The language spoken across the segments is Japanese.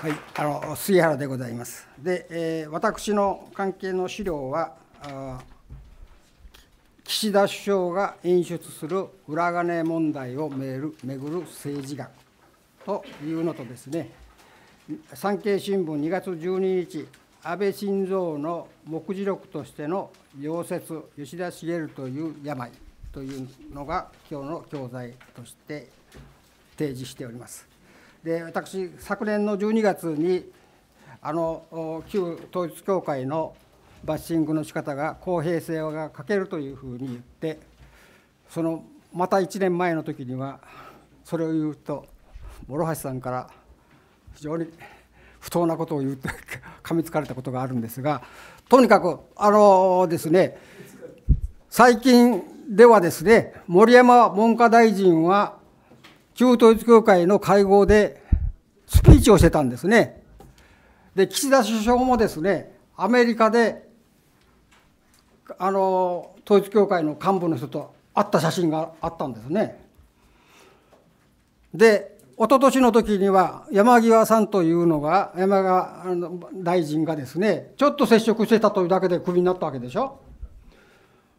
はい、あの杉原でございます。で、えー、私の関係の資料は岸田首相が演出する裏金問題をめる巡る政治学というのとですね、産経新聞2月12日、安倍晋三の目次録としての溶接吉田茂という病というのが今日の教材として提示しております。で私、昨年の12月に、あの旧統一教会のバッシングの仕方が公平性が欠けるというふうに言って、そのまた1年前の時には、それを言うと、諸橋さんから非常に不当なことを言うと噛みつかれたことがあるんですが、とにかく、あのですね、最近ではですね、森山文科大臣は旧統一教会の会合でスピーチをしてたんですね。で、岸田首相もですね、アメリカで、あの、統一教会の幹部の人と会った写真があったんですね。で、一昨年の時には山際さんというのが、山際大臣がですね、ちょっと接触してたというだけでクビになったわけでしょ。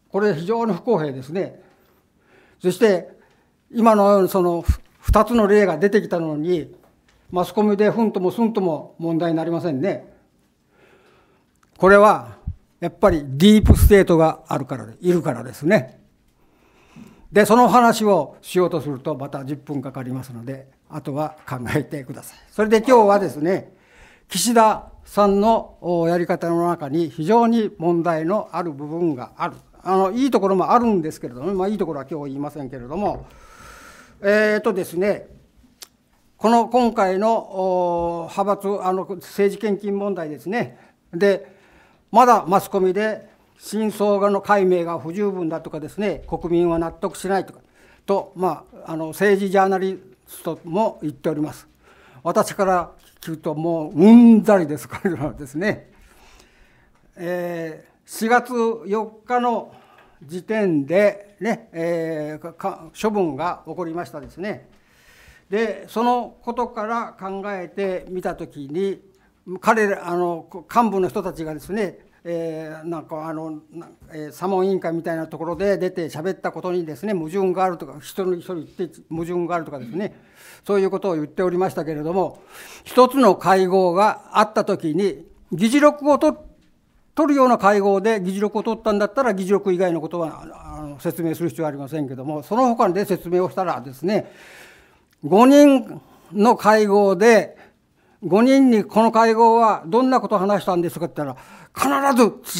これ非常に不公平ですね。そして、今のその2つの例が出てきたのに、マスコミでふんともすんとも問題になりませんね。これは、やっぱりディープステートがあるから、いるからですね。で、その話をしようとすると、また10分かかりますので、あとは考えてください。それで今日はですね、岸田さんのやり方の中に非常に問題のある部分がある。あの、いいところもあるんですけれども、まあいいところは今日言いませんけれども、えっ、ー、とですね、この今回の派閥、あの政治献金問題ですね、で、まだマスコミで真相の解明が不十分だとかですね、国民は納得しないとか、と、まあ、あの政治ジャーナリストも言っております。私から聞くと、もううんざりです、彼らはですね。えー、4月4日の時点でね、えー、処分が起こりましたですね。でそのことから考えてみた時に彼らあの幹部の人たちがですねえー、なんかあの、えー、サモン委員会みたいなところで出て喋ったことにですね矛盾があるとか一人一人言って矛盾があるとかですねそういうことを言っておりましたけれども一つの会合があった時に議事録を取って取るような会合で議事録を取ったんだったら議事録以外のことは説明する必要はありませんけどもその他で説明をしたらですね5人の会合で5人にこの会合はどんなことを話したんですかって言ったら必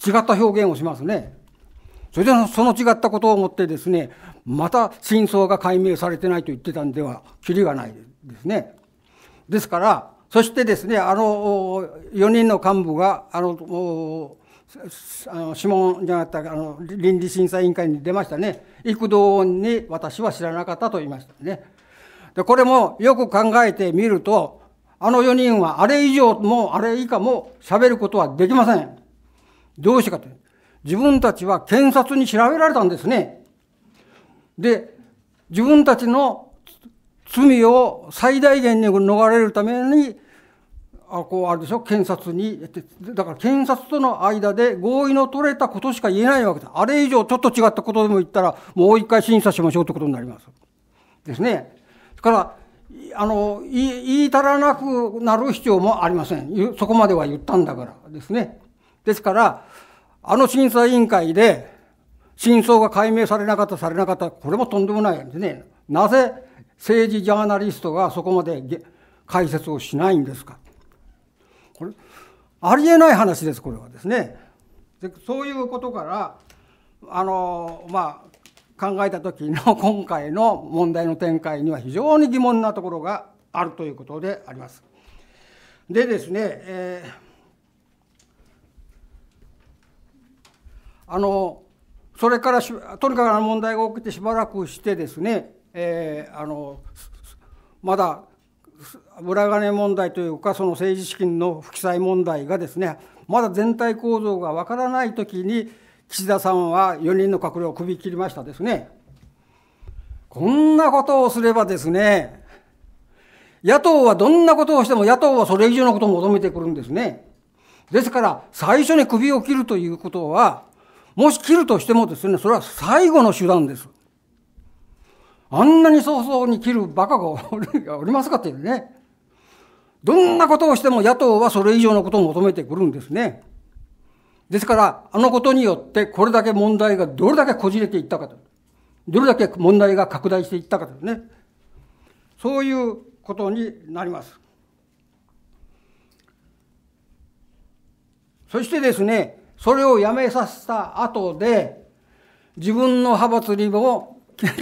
ず違った表現をしますね。それでその違ったことをもってですねまた真相が解明されてないと言ってたんではきりがないですね。ですからそしてですね、あの、4人の幹部が、あの、あの指紋じゃなかったあの倫理審査委員会に出ましたね、幾度に私は知らなかったと言いましたね。でこれもよく考えてみると、あの4人はあれ以上もあれ以下も喋ることはできません。どうしてかと。自分たちは検察に調べられたんですね。で、自分たちの罪を最大限に逃れるためにあこうあれでしょ検察にだから検察との間で合意の取れたことしか言えないわけですあれ以上ちょっと違ったことでも言ったらもう一回審査しましょうということになりますですねだからあの言い足らなくなる必要もありませんそこまでは言ったんだからですねですからあの審査委員会で真相が解明されなかったされなかったこれもとんでもないですねなぜ政治ジャーナリストがそこまで解説をしないんですかありえない話ですこれはですね。でそういうことからあのまあ考えた時の今回の問題の展開には非常に疑問なところがあるということであります。でですね、えー、あのそれからとにかく問題が起きてしばらくしてですね、えー、あのまだ裏金問題というかその政治資金の不記載問題がですねまだ全体構造がわからないときに岸田さんは4人の閣僚を首切りましたですねこんなことをすればですね野党はどんなことをしても野党はそれ以上のことを求めてくるんですねですから最初に首を切るということはもし切るとしてもですねそれは最後の手段ですあんなに早々に切るバカが おりますかっていうね。どんなことをしても野党はそれ以上のことを求めてくるんですね。ですから、あのことによってこれだけ問題がどれだけこじれていったかと。どれだけ問題が拡大していったかとね。そういうことになります。そしてですね、それをやめさせた後で、自分の派閥にも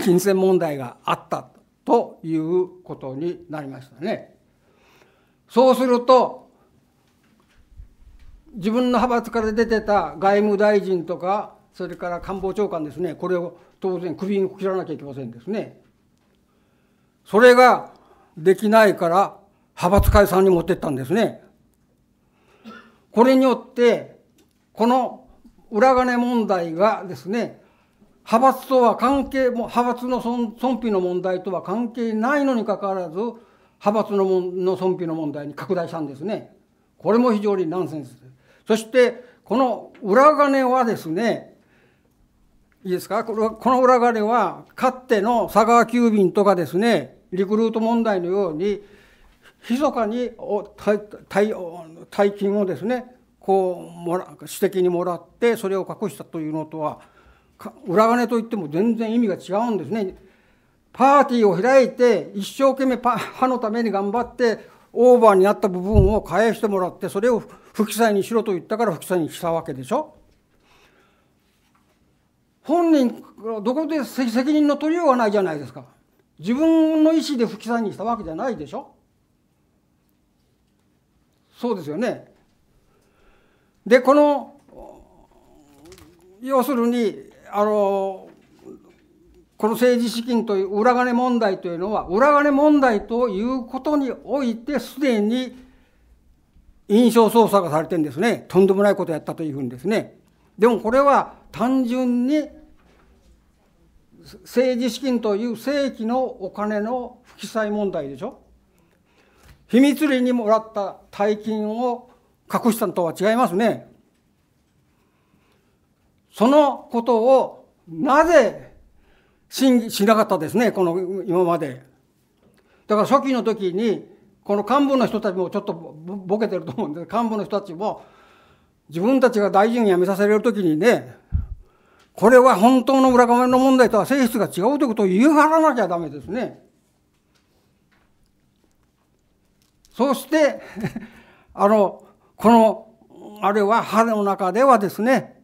金銭問題があったということになりましたね。そうすると、自分の派閥から出てた外務大臣とか、それから官房長官ですね、これを当然首に切らなきゃいけませんですね。それができないから、派閥解散に持ってったんですね。これによって、この裏金問題がですね、派閥とは関係も、派閥の損否の問題とは関係ないのにかかわらず、派閥のの損否の問題に拡大したんですね。これも非常にナンセンスです。そして、この裏金はですね、いいですかこの裏金は、かつての佐川急便とかですね、リクルート問題のように、密かに大金をですね、こうもら、私的にもらって、それを隠したというのとは、裏金といっても全然意味が違うんですね。パーティーを開いて、一生懸命パ 歯のために頑張って、オーバーになった部分を返してもらって、それを不記載にしろと言ったから不記載にしたわけでしょ。本人、どこで責任の取りようがないじゃないですか。自分の意思で不記載にしたわけじゃないでしょ。そうですよね。で、この、要するに、あのこの政治資金という裏金問題というのは裏金問題ということにおいてすでに印象操作がされてるんですねとんでもないことをやったというふうにですねでもこれは単純に政治資金という正規のお金の不記載問題でしょ秘密裏にもらった大金を隠したのとは違いますねそのことをなぜししなかったですね、この今まで。だから初期の時に、この幹部の人たちもちょっとボケてると思うんです幹部の人たちも、自分たちが大臣辞めさせられる時にね、これは本当の裏金の問題とは性質が違うということを言い張らなきゃダメですね。そして、あの、この、あれは、春の中ではですね、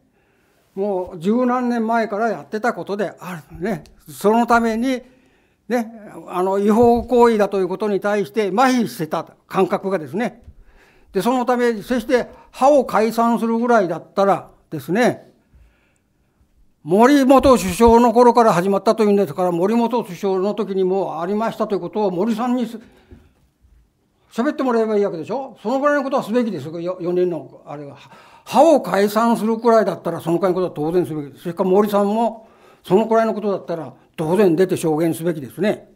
もう十何年前からやってたことであるね。そのために、ね、あの、違法行為だということに対して麻痺してた感覚がですね。で、そのため、そして歯を解散するぐらいだったらですね、森元首相の頃から始まったというんですから、森元首相の時にもありましたということを森さんに喋ってもらえばいいわけでしょそのぐらいのことはすべきですよ、4人の、あれは。歯を解散するくらいだったら、そのくらいのことは当然すべきです。それから森さんも、そのくらいのことだったら、当然出て証言すべきですね。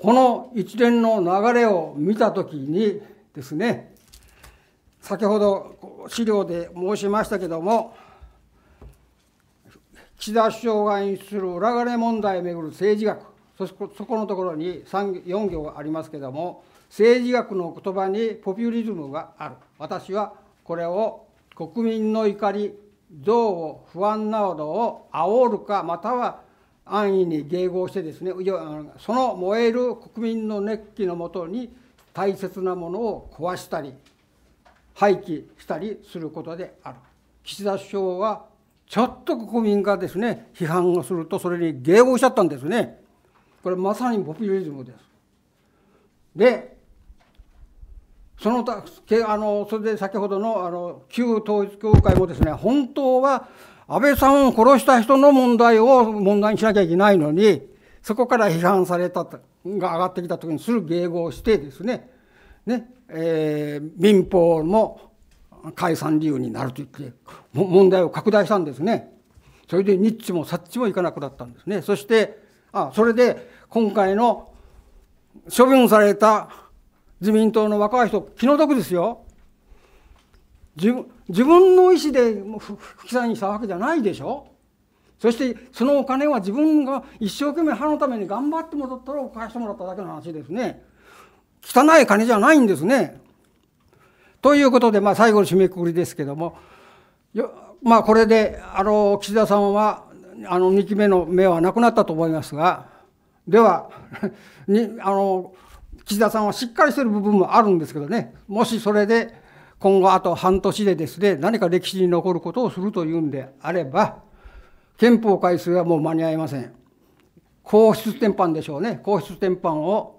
この一連の流れを見たときにですね、先ほど資料で申しましたけども、岸田首相が演出する裏金問題をめぐる政治学、そこのところに4行ありますけども、政治学の言葉にポピュリズムがある。私はこれを国民の怒り憎悪不安などを煽るかまたは安易に迎合してですねその燃える国民の熱気のもとに大切なものを壊したり廃棄したりすることである岸田首相はちょっと国民がですね批判をするとそれに迎合しちゃったんですねこれまさにポピュリズムですでその他、あのそれで先ほどのあの旧統一協会もですね本当は安倍さんを殺した人の問題を問題にしなきゃいけないのにそこから批判されたが上がってきた時にする迎合してですねね、えー、民法も解散理由になると言って問題を拡大したんですねそれで日ッも察知もいかなくなったんですねそしてあそれで今回の処分された自民党の若い人、気の毒ですよ。自分の意思で不記載にしたわけじゃないでしょ。そしてそのお金は自分が一生懸命歯のために頑張ってもらったらお返してもらっただけの話ですね。汚い金じゃないんですね。ということで、まあ、最後の締めくくりですけども、まあ、これであの岸田さんはあの2期目の目はなくなったと思いますがでは にあの岸田さんはしっかりしてる部分もあるんですけどね、もしそれで今後あと半年でですね、何か歴史に残ることをするというんであれば、憲法改正はもう間に合いません。皇室転範でしょうね。皇室転範を、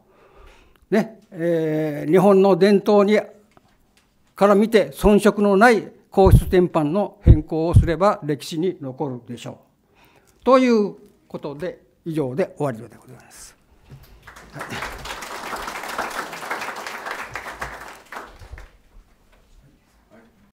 ね、えー、日本の伝統に、から見て遜色のない皇室転範の変更をすれば歴史に残るでしょう。ということで、以上で終わりでございます。はい